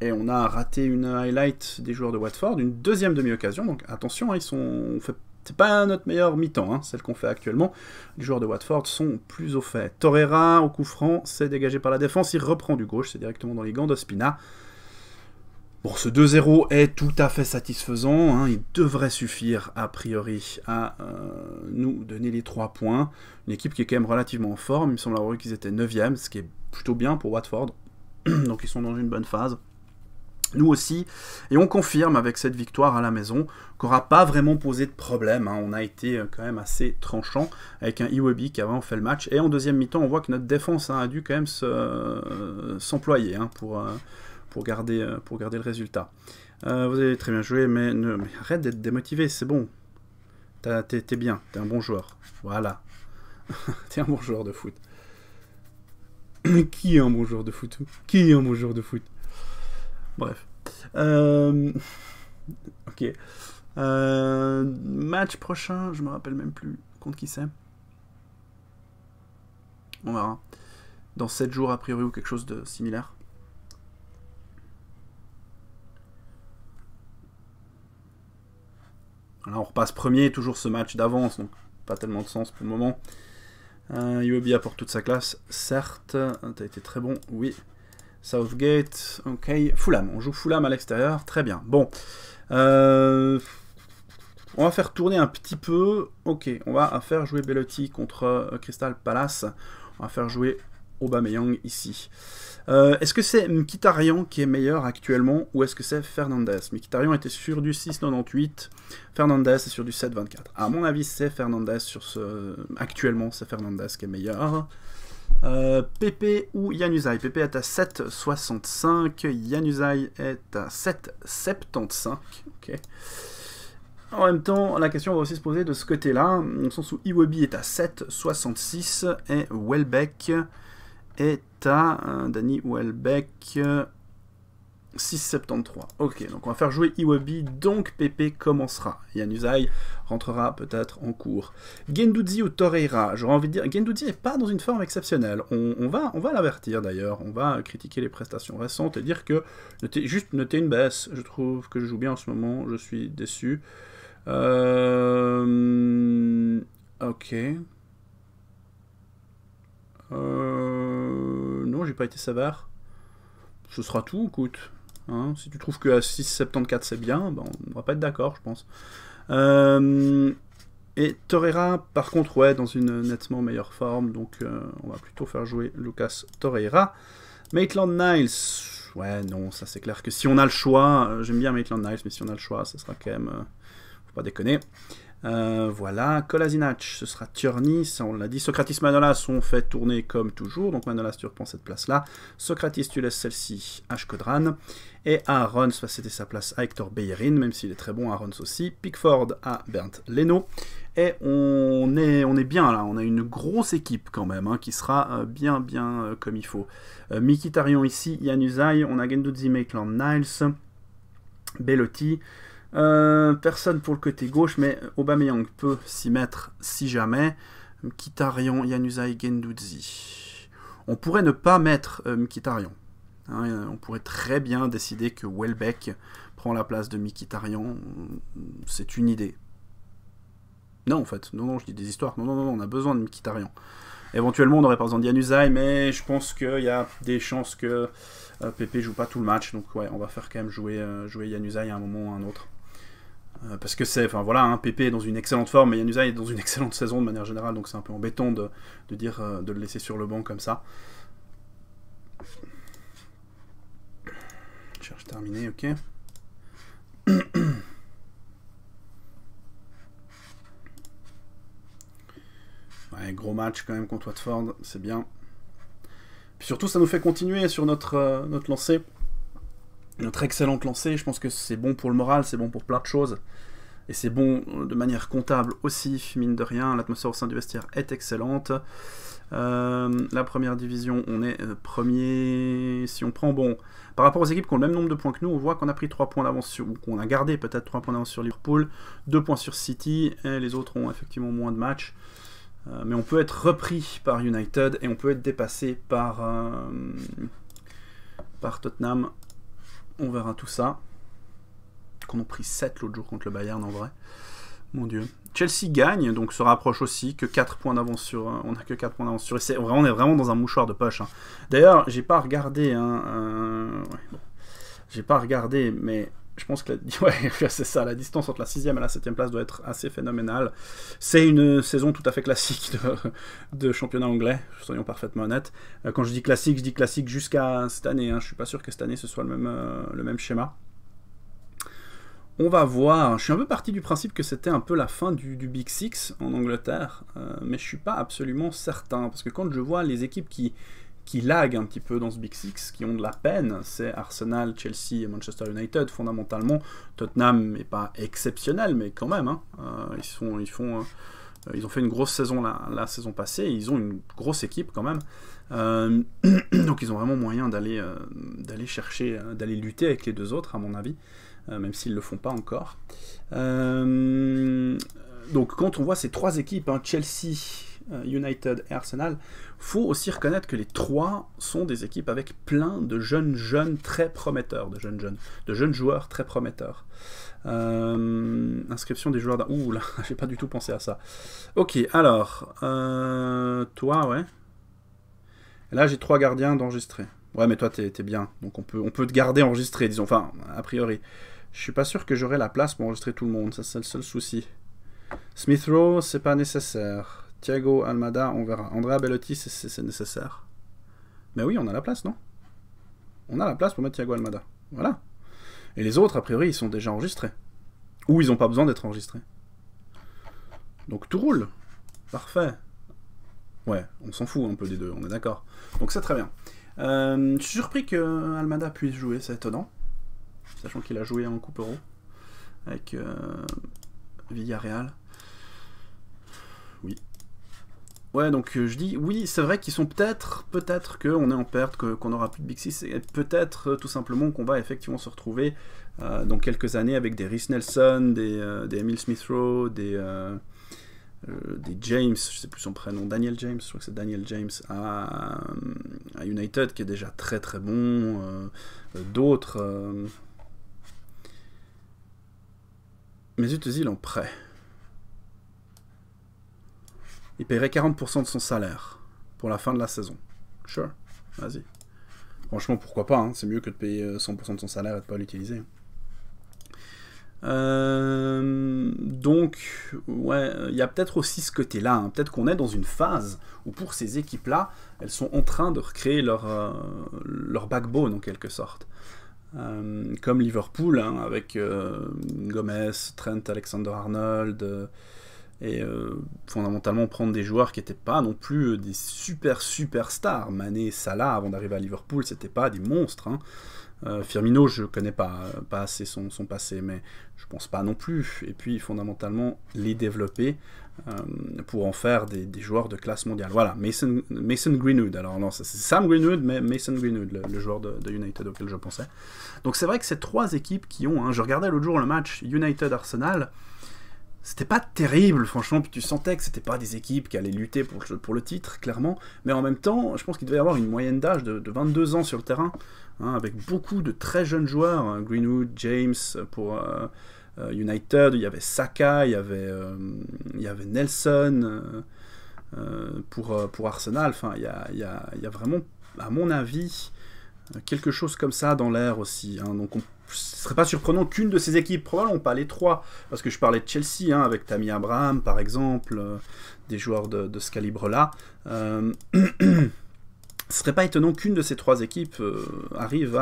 Et on a raté une highlight des joueurs de Watford, une deuxième demi-occasion, donc attention, hein, ils sont... C'est pas notre meilleur mi-temps, hein, celle qu'on fait actuellement. Les joueurs de Watford sont plus au fait. Torreira, au coup franc, c'est dégagé par la défense. Il reprend du gauche, c'est directement dans les gants d'Ospina. Bon, ce 2-0 est tout à fait satisfaisant. Hein. Il devrait suffire, a priori, à euh, nous donner les 3 points. Une équipe qui est quand même relativement en forme. Il me semble avoir vu qu'ils étaient 9e, ce qui est plutôt bien pour Watford. Donc ils sont dans une bonne phase nous aussi. Et on confirme avec cette victoire à la maison qu'on n'aura pas vraiment posé de problème. Hein. On a été euh, quand même assez tranchant avec un Iwobi qui a vraiment fait le match. Et en deuxième mi-temps, on voit que notre défense hein, a dû quand même euh, s'employer hein, pour, euh, pour, garder, pour garder le résultat. vous avez très bien joué, mais, ne, mais arrête d'être démotivé, c'est bon. T'es bien, t'es un bon joueur. Voilà. t'es un bon joueur de foot. qui est un bon joueur de foot Qui est un bon joueur de foot Bref. Euh, ok. Euh, match prochain, je me rappelle même plus contre qui c'est. On verra. Dans 7 jours, a priori, ou quelque chose de similaire. Alors on repasse premier, toujours ce match d'avance, donc pas tellement de sens pour le moment. Euh, apporte toute sa classe, certes. T'as été très bon, oui. Southgate, ok. Fulham, on joue Fulham à l'extérieur, très bien. Bon. Euh, on va faire tourner un petit peu. Ok, on va faire jouer Bellotti contre euh, Crystal Palace. On va faire jouer Aubameyang ici. Euh, est-ce que c'est Mkhitaryan qui est meilleur actuellement ou est-ce que c'est Fernandez Mkhitaryan était sur du 6,98, Fernandez est sur du 7,24. À mon avis, c'est Fernandez sur ce... Actuellement, c'est Fernandez qui est meilleur. Euh, Pépé PP ou Yanusai PP est à 7,65, Yanusai est à 7,75. ok. En même temps, la question va aussi se poser de ce côté-là, dans le sens où Iwobi est à 7,66 et Welbeck est à, euh, Welbeck 6,73. Ok, donc on va faire jouer Iwobi, donc PP commencera. Yanuzai rentrera peut-être en cours. Gendouzi ou Toreira j'aurais envie de dire, Gendouzi n'est pas dans une forme exceptionnelle. On, va, on va l'avertir d'ailleurs, on va critiquer les prestations récentes et dire que, juste noter une baisse, je trouve que je joue bien en ce moment, je suis déçu. Euh... Ok. Euh... Non, j'ai pas été sévère. Ce sera tout, écoute. Hein. Si tu trouves que à 6,74 c'est bien, ben on va pas être d'accord, je pense. Euh, et Torreira, par contre, ouais, dans une nettement meilleure forme, donc euh, on va plutôt faire jouer Lucas Torreira. Maitland Niles, ouais, non, ça c'est clair que si on a le choix, euh, j'aime bien Maitland Niles, mais si on a le choix, ça sera quand même. faut pas déconner. Euh, voilà, Kolasinac, ce sera Tierney, on l'a dit. Socratis, Manolas, on fait tourner comme toujours. Donc Manolas, tu reprends cette place-là. Socratis, tu laisses celle-ci à Shkodran. Et Aaron c'était c'était sa place à Hector Bellerin, même s'il est très bon, Aaron aussi. Pickford à Bernd Leno. Et on est, on est bien là, on a une grosse équipe quand même, hein, qui sera euh, bien, bien euh, comme il faut. Mikitarion ici, Yanuzai, on a Gendouzi, Maitland, Niles, Bellotti. Euh, personne pour le côté gauche, mais Aubameyang peut s'y mettre si jamais. Euh, Mkhitaryan, Yanusai, Gendouzi. On pourrait ne pas mettre euh, hein, euh, on pourrait très bien décider que Welbeck prend la place de Mkhitaryan. C'est une idée. Non, en fait. Non, non, je dis des histoires. Non, non, non, on a besoin de Mkhitaryan. Éventuellement, on aurait pas besoin Yanusai, mais je pense qu'il y a des chances que PP joue pas tout le match. Donc, ouais, on va faire quand même jouer, jouer Yanusai à un moment ou à un autre. Euh, parce que c'est, enfin voilà, un hein, est dans une excellente forme, mais Yanusa est dans une excellente saison de manière générale, donc c'est un peu embêtant de, de dire, euh, de le laisser sur le banc comme ça. cherche terminé, ok. ouais, gros match quand même contre Watford, c'est bien. Puis surtout, ça nous fait continuer sur notre, euh, notre lancée notre excellente lancée. Je pense que c'est bon pour le moral, c'est bon pour plein de choses. Et c'est bon euh, de manière comptable aussi, mine de rien. L'atmosphère au sein du vestiaire est excellente. Euh, la première division, on est euh, premier. Si on prend, bon, par rapport aux équipes qui ont le même nombre de points que nous, on voit qu'on a pris 3 points d'avance sur, ou qu'on a gardé peut-être 3 points d'avance sur Liverpool, 2 points sur City, et les autres ont effectivement moins de matchs. mais on peut être repris par United et on peut être dépassé par, par Tottenham on verra tout ça. Qu'on a pris 7 l'autre jour contre le Bayern en vrai. Mon dieu. Chelsea gagne, donc se rapproche aussi, que 4 points d'avance sur... Euh, on a que 4 points d'avance sur... Et on est vraiment dans un mouchoir de poche. Hein. D'ailleurs, j'ai pas regardé... Hein, euh, J'ai pas regardé, mais je pense que la... c'est ça, la distance entre la 6 et la 7 place doit être assez phénoménale. C'est une saison tout à fait classique de, championnat anglais, soyons parfaitement honnêtes. Euh, quand je dis classique, je dis classique jusqu'à cette année. je hein. Je suis pas sûr que cette année ce soit le même, euh, le même schéma. On va voir. Je suis un peu parti du principe que c'était un peu la fin du, Big Six en Angleterre, euh, mais je ne suis pas absolument certain, parce que quand je vois les équipes qui, qui laguent un petit peu dans ce Big Six, qui ont de la peine, c'est Arsenal, Chelsea et Manchester United. Fondamentalement, Tottenham n'est pas exceptionnel, mais quand même, hein. euh, euh, ils, ont fait une grosse saison la, saison passée, ils ont une grosse équipe quand même. Euh, donc ils ont vraiment moyen d'aller chercher, d'aller lutter avec les deux autres, à mon avis, même s'ils ne le font pas encore. donc quand on voit ces trois équipes, hein, Chelsea, euh, United et Arsenal, faut aussi reconnaître que les trois sont des équipes avec plein de jeunes jeunes très prometteurs, de jeunes jeunes, de jeunes joueurs très prometteurs. Euh, inscription des joueurs. Ouh là, j'ai pas du tout pensé à ça. Ok, alors euh, toi, ouais. Là, j'ai trois gardiens d'enregistrer. Ouais, mais toi, t'es bien, donc on peut on peut te garder enregistré, disons. Enfin, a priori. Je suis pas sûr que j'aurai la place pour enregistrer tout le monde, ça c'est le seul souci. Smith Rowe, c'est pas nécessaire. Thiago, Almada, on verra. Andrea Bellotti, c'est nécessaire. Mais oui, on a la place, non On a la place pour mettre Thiago Almada. Voilà. Et les autres, a priori, ils sont déjà enregistrés. Ou ils n'ont pas besoin d'être enregistrés. Donc tout roule. Parfait. Ouais, on s'en fout un peu des deux, on est d'accord. Donc c'est très bien. Euh, je suis surpris que Almada puisse jouer, c'est étonnant. Sachant qu'il a joué en Coupe Euro avec euh, Villarreal. Ouais, donc euh, je dis oui, c'est vrai qu'ils sont peut-être, peut-être qu'on est en perte, qu'on aura plus de Big six et peut-être euh, tout simplement qu'on va effectivement se retrouver euh, dans quelques années avec des Rhys Nelson, des, des Emil Smith Rowe, des, des James, je ne sais plus son prénom, Daniel James, je crois que c'est Daniel James à, United qui est déjà très très bon, d'autres. mais j'utilise en prêt. Il paierait 40% de son salaire pour la fin de la saison. Sure, vas-y. Franchement, pourquoi pas, hein. c'est mieux que de payer 100% euh, de son salaire et de ne pas l'utiliser. Euh, donc, ouais, il y a peut-être aussi ce côté-là. Hein. Peut-être qu'on est dans une phase où pour ces équipes-là, elles sont en train de recréer leur, euh, leur backbone en quelque sorte. comme Liverpool, hein, avec Gomez, Trent, Alexander Arnold, et euh, fondamentalement prendre des joueurs qui n'étaient pas non plus euh, des super super stars. Mané, Salah, avant d'arriver à Liverpool, c'était pas des monstres. Hein. Euh, Firmino, je connais pas, pas assez son, passé, mais je pense pas non plus. Et puis fondamentalement, les développer pour en faire des, joueurs de classe mondiale. Voilà, Mason, Mason Greenwood. Alors non, c'est Sam Greenwood, mais Mason Greenwood, le, joueur de, United auquel je pensais. Donc c'est vrai que ces trois équipes qui ont, hein, je regardais l'autre jour le match United-Arsenal, c'était pas terrible, franchement. Puis tu sentais que c'était pas des équipes qui allaient lutter pour le, pour le titre, clairement. Mais en même temps, je pense qu'il devait y avoir une moyenne d'âge de, 22 ans sur le terrain, hein, avec beaucoup de très jeunes joueurs. Hein. Greenwood, James pour euh, euh, United, il y avait Saka, il y avait, euh, il y avait Nelson pour, pour Arsenal. Enfin, il y a, il y a, il y a vraiment, à mon avis, quelque chose comme ça dans l'air aussi. Hein. Donc ce serait pas surprenant qu'une de ces équipes, probablement pas les trois, parce que je parlais de Chelsea hein, avec Tammy Abraham par exemple, euh, des joueurs de, ce calibre-là. Euh, ce ce serait pas étonnant qu'une de ces trois équipes euh, arrive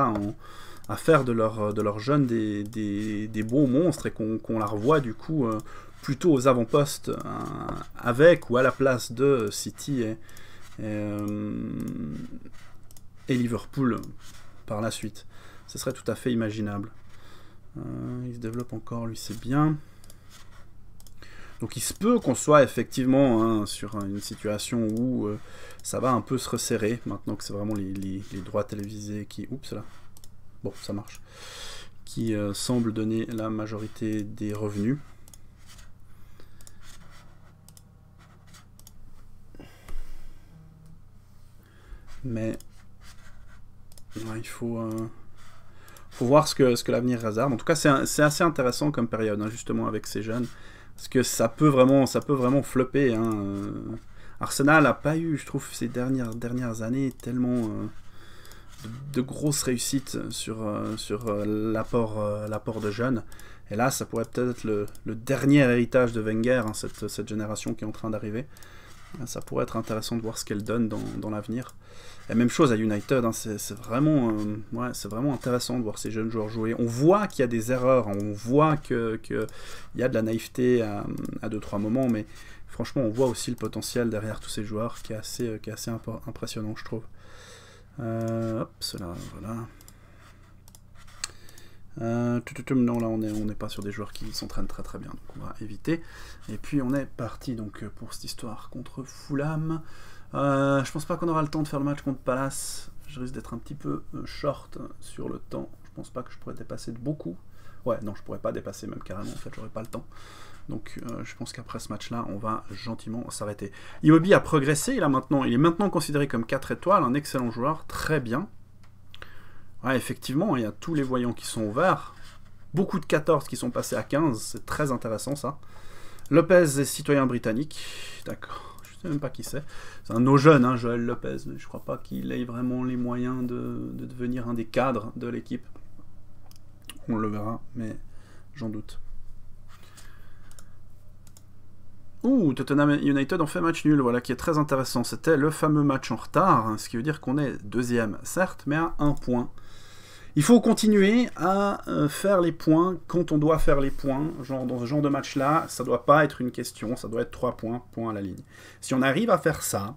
à, faire de leurs jeunes des, des, bons monstres et qu'on la revoie du coup plutôt aux avant-postes avec ou à la place de City et Liverpool par la suite. Ce serait tout à fait imaginable. Euh, il se développe encore, lui c'est bien. Donc il se peut qu'on soit effectivement hein, sur une situation où euh, ça va un peu se resserrer, maintenant que c'est vraiment les, droits télévisés qui... Oups là. Bon, ça marche. Qui semble euh, semblent donner la majorité des revenus. Mais... il faut... Pour voir ce que, ce que l'avenir réserve. En tout cas, c'est assez intéressant comme période, hein, justement, avec ces jeunes. Parce que ça peut vraiment, ça peut vraiment flopper. Hein. Euh, Arsenal n'a pas eu, je trouve, ces dernières, dernières années tellement euh, de, grosses réussites sur, euh, sur l'apport de jeunes. Et là, ça pourrait peut-être être le, dernier héritage de Wenger, hein, cette, génération qui est en train d'arriver. Ça pourrait être intéressant de voir ce qu'elle donne dans, l'avenir. La même chose à United, hein, c'est vraiment, euh, vraiment intéressant de voir ces jeunes joueurs jouer. On voit qu'il y a des erreurs, hein. on voit qu'il que y a de la naïveté à, 2 deux, trois moments, mais franchement, on voit aussi le potentiel derrière tous ces joueurs qui est assez, euh, assez impressionnant, je trouve. Euh, hop, cela, voilà. Euh, non, là on n'est pas sur des joueurs qui s'entraînent très très bien, donc on va éviter. Et puis on est parti donc pour cette histoire contre Fulham. Euh, je pense pas qu'on aura le temps de faire le match contre Palace. Je risque d'être un petit peu euh, short sur le temps. Je pense pas que je pourrais dépasser de beaucoup. Ouais, non, je pourrais pas dépasser même carrément, en fait, j'aurais pas le temps. Donc je pense qu'après ce match-là, on va gentiment s'arrêter. Iwobi a progressé, il, maintenant, il est maintenant considéré comme 4 étoiles, un excellent joueur, très bien effectivement, il y a tous les voyants qui sont ouverts. Beaucoup de 14 qui sont passés à 15, c'est très intéressant ça. Lopez est citoyen britannique, d'accord, je sais même pas qui c'est. C'est un de nos jeunes, hein, Joël Lopez, mais je crois pas qu'il ait vraiment les moyens de, de devenir un des cadres de l'équipe. On le verra, mais j'en doute. Ouh, Tottenham United ont fait match nul, voilà, qui est très intéressant. C'était le fameux match en retard, hein, ce qui veut dire qu'on est deuxième, certes, mais à un point. Il faut continuer à euh, faire les points quand on doit faire les points. Genre dans ce genre de match-là, ça doit pas être une question, ça doit être trois points, point à la ligne. Si on arrive à faire ça,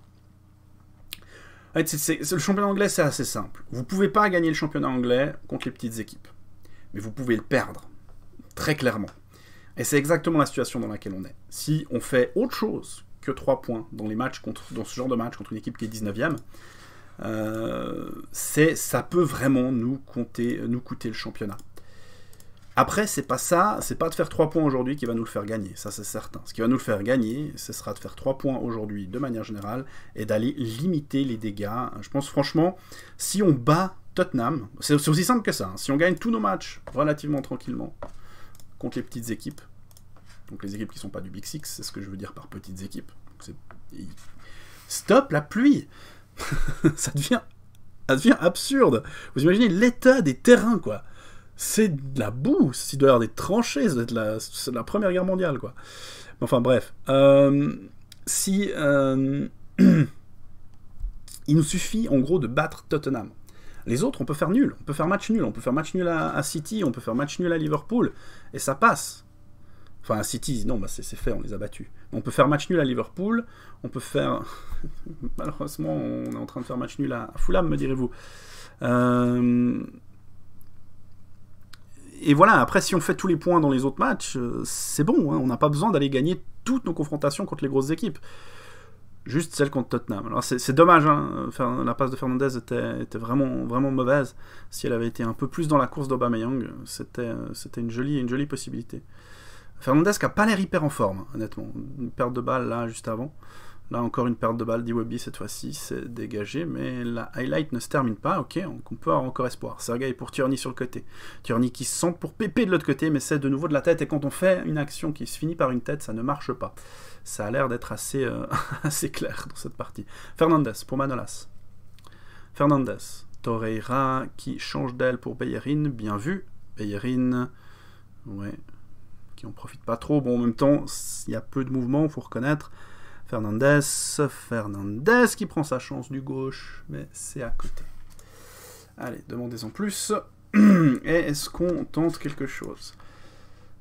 le championnat anglais c'est assez simple. Vous pouvez pas gagner le championnat anglais contre les petites équipes, mais vous pouvez le perdre très clairement. Et c'est exactement la situation dans laquelle on est. Si on fait autre chose que trois points dans les matchs contre, dans ce genre de match contre une équipe qui est 19e, euh, c'est ça peut vraiment nous, compter, nous coûter le championnat. Après, c'est pas ça, c'est pas de faire 3 points aujourd'hui qui va nous le faire gagner, ça c'est certain. Ce qui va nous le faire gagner, ce sera de faire 3 points aujourd'hui de manière générale et d'aller limiter les dégâts. Je pense franchement, si on bat Tottenham, c'est aussi simple que ça, hein. si on gagne tous nos matchs relativement tranquillement contre les petites équipes, donc les équipes qui sont pas du Big Six, c'est ce que je veux dire par petites équipes, stop la pluie ça devient absurde. Vous imaginez l'état des terrains, quoi. C'est de la boue, Si doit y avoir des tranchées, c'est de la, Première Guerre mondiale, quoi. Enfin bref, euh, si euh, il nous suffit en gros de battre Tottenham. Les autres, on peut faire nul, on peut faire match nul, on peut faire match nul à, à City, on peut faire match nul à Liverpool, et ça passe. Enfin, à City, non, bah c'est fait, on les a battus. On peut faire match nul à Liverpool, on peut faire... Malheureusement, on est en train de faire match nul à Fulham, me direz-vous. Euh, et voilà, après, si on fait tous les points dans les autres matchs, euh, c'est bon, hein, on n'a pas besoin d'aller gagner toutes nos confrontations contre les grosses équipes. Juste celle contre Tottenham. Alors c'est dommage, hein, la passe de Fernandez était, vraiment, vraiment mauvaise. Si elle avait été un peu plus dans la course Young, euh, c'était une jolie, une jolie possibilité. Fernandez qui a pas l'air hyper en forme, honnêtement. Une perte de balle là, juste avant. Là encore une perte de balle d'Iwabi cette fois-ci, c'est dégagé, mais la highlight ne se termine pas, ok, on peut avoir encore espoir. Sergei pour Tierney sur le côté. Tierney qui se sent pour Pépé de l'autre côté, mais c'est de nouveau de la tête, et quand on fait une action qui se finit par une tête, ça ne marche pas. Ça a l'air d'être assez, euh, clair dans cette partie. Fernandez pour Manolas. Fernandez. Torreira qui change d'aile pour Bellerin, bien vu. Bellerin, ouais, on profite pas trop. Bon, en même temps, il y a peu de mouvements, faut reconnaître. Fernandez, Fernandez qui prend sa chance du gauche, mais c'est à côté. Allez, demandez-en plus. Et est-ce qu'on tente quelque chose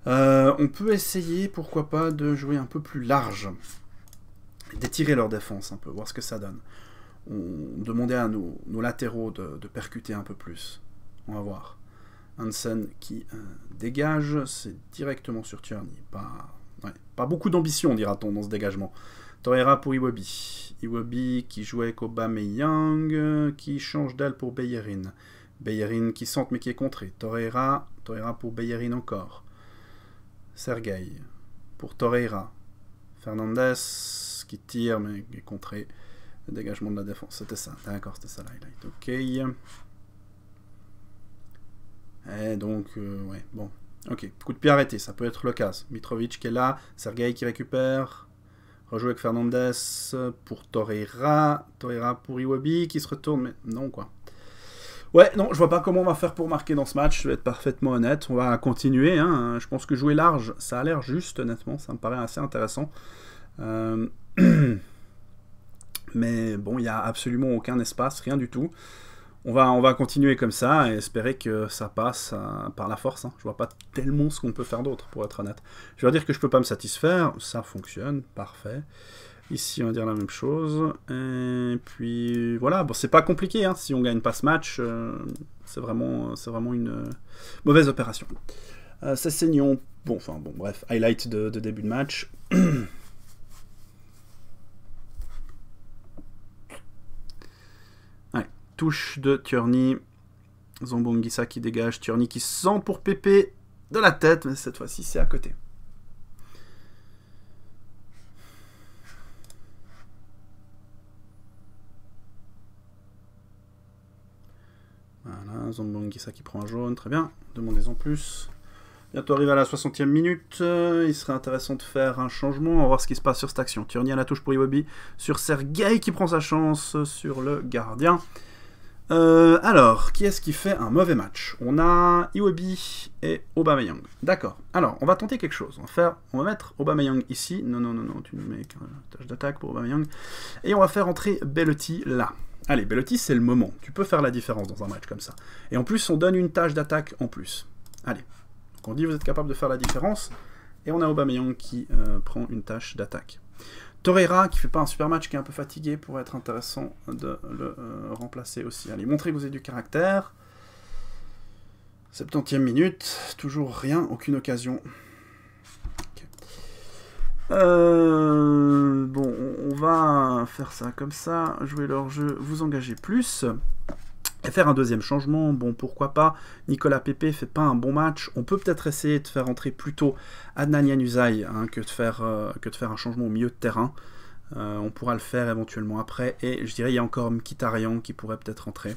euh, On peut essayer, pourquoi pas, de jouer un peu plus large. D'étirer leur défense un peu, voir ce que ça donne. On demandait à nos, latéraux de, de percuter un peu plus. On va voir. Hansen qui euh, dégage. C'est directement sur Tierney. Pas, pas beaucoup d'ambition, dira-t-on, dans ce dégagement. Torreira pour Iwobi. Iwobi qui joue avec Aubameyang, young qui change d'aile pour Beyerin. Beyerin qui sente mais qui est contré. Torreira, Torreira pour Beyerin encore. Sergei pour Torreira. Fernandez qui tire mais qui est contré. Le dégagement de la défense, c'était ça. D'accord, c'était ça, l'highlight. Ok. Et eh, donc, euh, ouais, bon. Ok, coup de pied arrêté, ça peut être le cas. Mitrovic qui est là, Sergei qui récupère. Rejoue avec Fernandez pour Torreira. Torreira pour Iwobi qui se retourne, mais non quoi. Ouais, non, je vois pas comment on va faire pour marquer dans ce match, je vais être parfaitement honnête. On va continuer, hein. je pense que jouer large, ça a l'air juste, honnêtement, ça me paraît assez intéressant. Euh, mais bon, il n'y a absolument aucun espace, rien du tout on va, on va continuer comme ça et espérer que ça passe euh, par la force. Hein. Je vois pas tellement ce qu'on peut faire d'autre, pour être honnête. Je vais dire que je peux pas me satisfaire. Ça fonctionne, parfait. Ici, on va dire la même chose. Et puis, voilà. Bon, c'est pas compliqué. Hein. Si on gagne pas ce match, euh, c'est vraiment, c'est vraiment une euh, mauvaise opération. c'est saignant. Bon, enfin, bon, bref. Highlight de, de début de match. touche de Tierney. Zombongissa qui dégage, Tierney qui sent pour Pépé de la tête, mais cette fois-ci c'est à côté. Voilà, Zombongissa qui prend un jaune, très bien, demandez-en plus. Bientôt arrive à la 60e minute, euh, il serait intéressant de faire un changement, on va voir ce qui se passe sur cette action. Tierney à la touche pour Iwobi, sur Sergei qui prend sa chance sur le gardien. Euh, alors, qui est-ce qui fait un mauvais match On a Iwobi et Aubameyang. D'accord. Alors, on va tenter quelque chose. On va, faire, on va mettre Aubameyang ici. Non, non, non, non, tu ne mets qu'une tâche d'attaque pour Aubameyang. Et on va faire entrer Bellotti là. Allez, Bellotti, c'est le moment. Tu peux faire la différence dans un match comme ça. Et en plus, on donne une tâche d'attaque en plus. Allez. Donc on dit vous êtes capable de faire la différence. Et on a Aubameyang qui euh, prend une tâche d'attaque. Torreira qui fait pas un super match, qui est un peu fatigué, pourrait être intéressant de le euh, remplacer aussi. Allez, montrez que vous avez du caractère. 70e minute, toujours rien, aucune occasion. Euh, bon, on va faire ça comme ça, jouer leur jeu, vous engager plus faire un deuxième changement, bon pourquoi pas, Nicolas Pepe fait pas un bon match, on peut peut-être essayer de faire entrer plutôt Adnan Yanuzai hein, que, de faire, euh, que de faire un changement au milieu de terrain. Euh, on pourra le faire éventuellement après, et je dirais il y a encore Mkhitaryan qui pourrait peut-être entrer,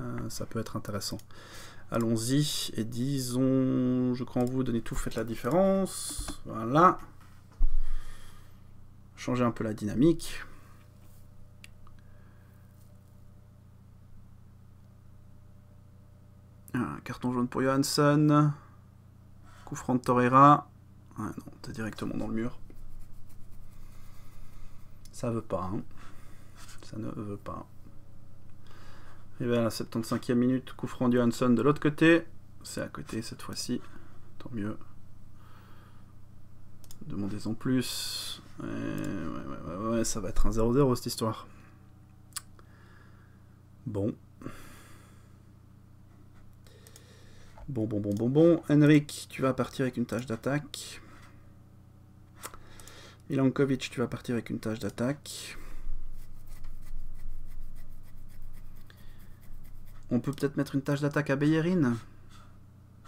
euh, ça peut être intéressant. Allons-y, et disons, je crois en vous, donnez tout, faites la différence, voilà. Changer un peu la dynamique. carton jaune pour Johansson. Coup franc de Torreira. Ah non, t'es directement dans le mur. Ça veut pas. Hein. Ça ne veut pas. Et bien à la 75e minute, coup franc Johansson de l'autre côté. C'est à côté cette fois-ci. Tant mieux. Demandez-en plus. Ouais, ouais, ouais, ouais, ça va être un 0-0 cette histoire. Bon. Bon, bon, bon, bon, bon. Henrik, tu vas partir avec une tâche d'attaque. Milankovic, tu vas partir avec une tâche d'attaque. On peut peut-être mettre une tâche d'attaque à Beyerin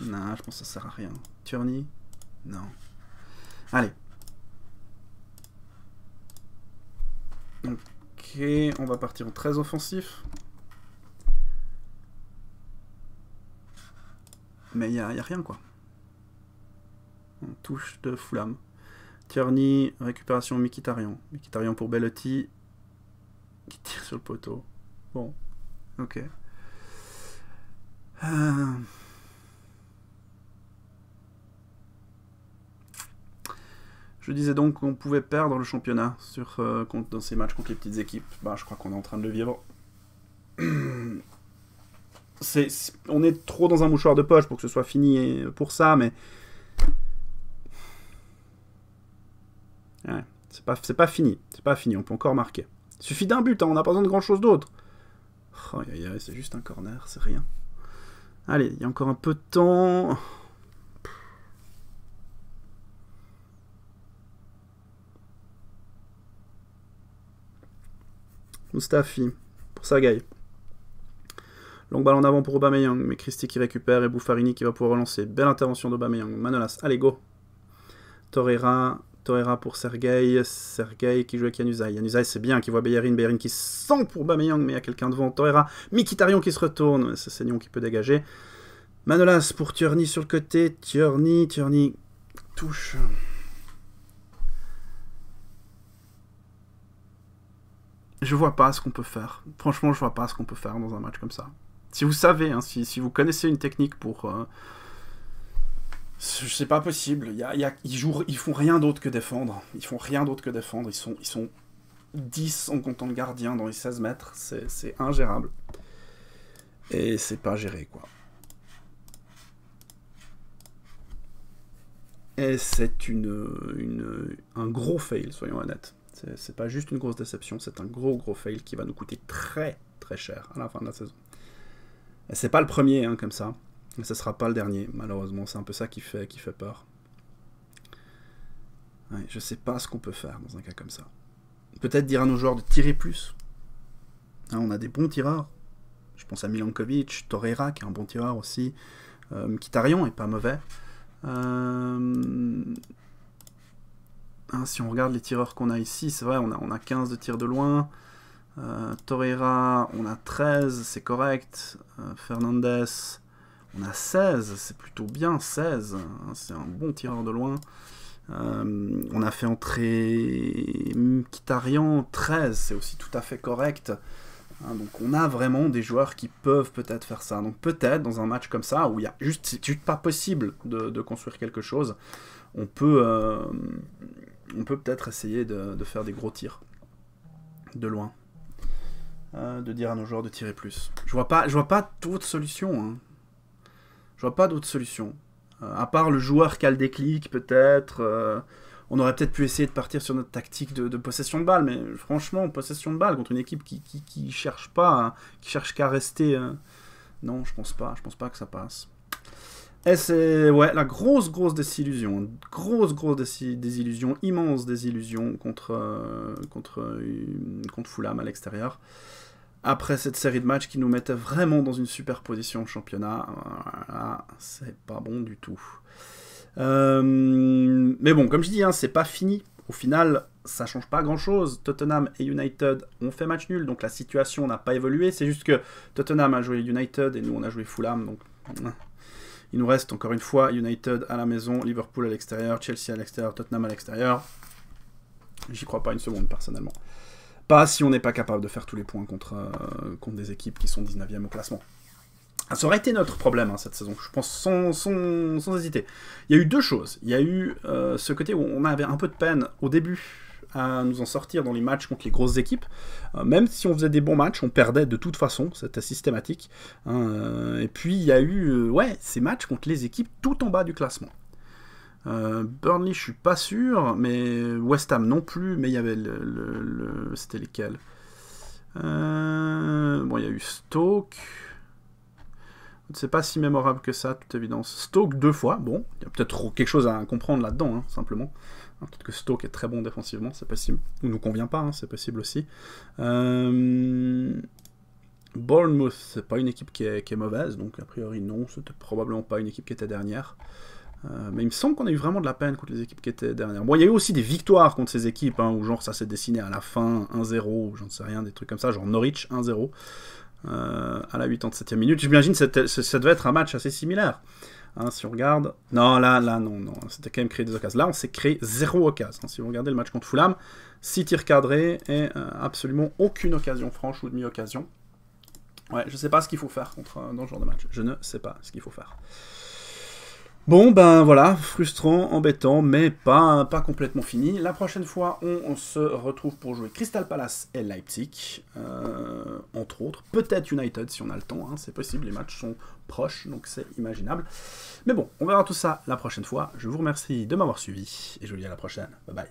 Non, je pense que ça sert à rien. Turny Non. Allez. Ok, on va partir en très offensif. mais il n'y a, rien, quoi. On touche de Fulham. Tierney, récupération Mikitarian. Mikitarian pour Bellotti, qui tire sur le poteau. Bon, ok. Euh. Je disais donc qu'on pouvait perdre le championnat sur, euh, dans ces matchs contre les petites équipes. Bah, je crois qu'on est en train de le vivre. on est trop dans un mouchoir de poche pour que ce soit fini pour ça, mais. Ouais, c'est pas, pas fini. C'est pas fini, on peut encore marquer. Il suffit d'un but, hein, on n'a pas besoin de grand chose d'autre. Oh, c'est juste un corner, c'est rien. Allez, il y a encore un peu de temps. Mustafi, pour Sagaï. Long balle en avant pour Aubameyang, mais Christy qui récupère et Bouffarini qui va pouvoir relancer. Belle intervention d'Aubameyang. Manolas, allez go Torreira, Torreira pour Sergei, Sergei qui joue avec Yanuzai. Yanuzai c'est bien, qui voit Bellerin, Bellerin qui sent pour Aubameyang, mais il y a quelqu'un devant. Torreira, Mikitarion qui se retourne, c'est Seignon qui peut dégager. Manolas pour Tierney sur le côté, Tierney, Tierney, touche. je vois pas ce qu'on peut faire. Franchement, je vois pas ce qu'on peut faire dans un match comme ça. Si vous savez, hein, si, vous connaissez une technique pour... Euh, c'est pas possible. ils, font rien d'autre que défendre. Ils font rien d'autre que défendre. Ils sont, ils sont 10 en comptant de gardien dans les 16 mètres. C'est ingérable. Et c'est pas géré, quoi. Et c'est une, une, un gros fail, soyons honnêtes. C'est pas juste une grosse déception, c'est un gros gros fail qui va nous coûter très très cher à la fin de la saison. C'est pas le premier, hein, comme ça. Et ce sera pas le dernier, malheureusement. C'est un peu ça qui fait, qui fait peur. Je je sais pas ce qu'on peut faire dans un cas comme ça. Peut-être dire à nos joueurs de tirer plus. Hein, on a des bons tireurs. Je pense à Milankovic, Torreira, qui est un bon tireur aussi. Euh, est pas mauvais. Euh, hein, si on regarde les tireurs qu'on a ici, c'est vrai, on a, on a 15 de tirs de loin. Euh, Torreira, on a 13, c'est correct. Euh, Fernandez, on a 16, c'est plutôt bien, 16. Hein, c'est un bon tireur de loin. Euh, on a fait entrer Kitarian, 13, c'est aussi tout à fait correct. Hein, donc on a vraiment des joueurs qui peuvent peut-être faire ça. Donc peut-être dans un match comme ça, où il y a juste, pas possible de, construire quelque chose, on peut, on peut peut-être essayer de faire des gros tirs de loin. Hein, de dire à nos joueurs de tirer plus. Je vois pas, je vois pas d'autre solution. Hein. Je vois pas d'autre solution. Euh, à part le joueur qui a le déclic, peut-être. Euh, on aurait peut-être pu essayer de partir sur notre tactique de, possession de balle, mais franchement, possession de balle contre une équipe qui, qui, cherche pas, hein, qui cherche qu'à rester. Euh, non, je pense pas. Je pense pas que ça passe. Et c'est ouais, la grosse, grosse désillusion. Grosse, grosse désillusion. Immense désillusion contre, contre, contre Fulham à l'extérieur après cette série de matchs qui nous mettait vraiment dans une super position au championnat. c'est pas bon du tout. Euh, mais bon, comme je dis, hein, c'est pas fini. Au final, ça change pas grand chose. Tottenham et United ont fait match nul, donc la situation n'a pas évolué. C'est juste que Tottenham a joué United et nous on a joué Fulham, donc hein. il nous reste encore une fois United à la maison, Liverpool à l'extérieur, Chelsea à l'extérieur, Tottenham à l'extérieur. J'y crois pas une seconde personnellement. Pas si on n'est pas capable de faire tous les points contre, euh, des équipes qui sont 19e au classement. Ça aurait été notre problème hein, cette saison, je pense, sans, hésiter. Il y a eu deux choses. Il y a eu euh, ce côté où on avait un peu de peine au début à nous en sortir dans les matchs contre les grosses équipes. Euh, même si on faisait des bons matchs, on perdait de toute façon, c'était systématique. Hein, et puis il y a eu ouais, ces matchs contre les équipes tout en bas du classement. Euh, Burnley, je suis pas sûr, mais West Ham non plus, mais il y avait le. C'était lesquels euh, Bon, il y a eu Stoke. C'est pas si mémorable que ça, toute évidence. Stoke deux fois, bon, il y a peut-être quelque chose à comprendre là-dedans, hein, simplement. Hein, peut-être que Stoke est très bon défensivement, c'est possible. Ou nous convient pas, hein, c'est possible aussi. Euh... Bournemouth, c'est pas une équipe qui est, qui est, mauvaise, donc a priori non, c'était probablement pas une équipe qui était dernière. Euh, mais il me semble qu'on a eu vraiment de la peine contre les équipes qui étaient dernières. Bon, il y a eu aussi des victoires contre ces équipes, hein, où genre ça s'est dessiné à la fin 1-0, j'en sais rien, des trucs comme ça, genre Norwich 1-0 euh, à la 87e minute. J'imagine que ça devait être un match assez similaire. Hein, si on regarde. Non, là, là, non, non. C'était quand même créé des occasions. Là, on s'est créé zéro occasion. Hein, si vous regardez le match contre Fulham, 6 tirs cadrés et euh, absolument aucune occasion franche ou demi-occasion. Ouais, je ne sais pas ce qu'il faut faire contre, dans ce genre de match. Je ne sais pas ce qu'il faut faire. Bon, ben voilà, frustrant, embêtant, mais pas, pas complètement fini. La prochaine fois, on, se retrouve pour jouer Crystal Palace et Leipzig, euh, entre autres. Peut-être United si on a le temps, hein, c'est possible, les matchs sont proches, donc c'est imaginable. Mais bon, on verra tout ça la prochaine fois. Je vous remercie de m'avoir suivi et je vous dis à la prochaine. Bye bye.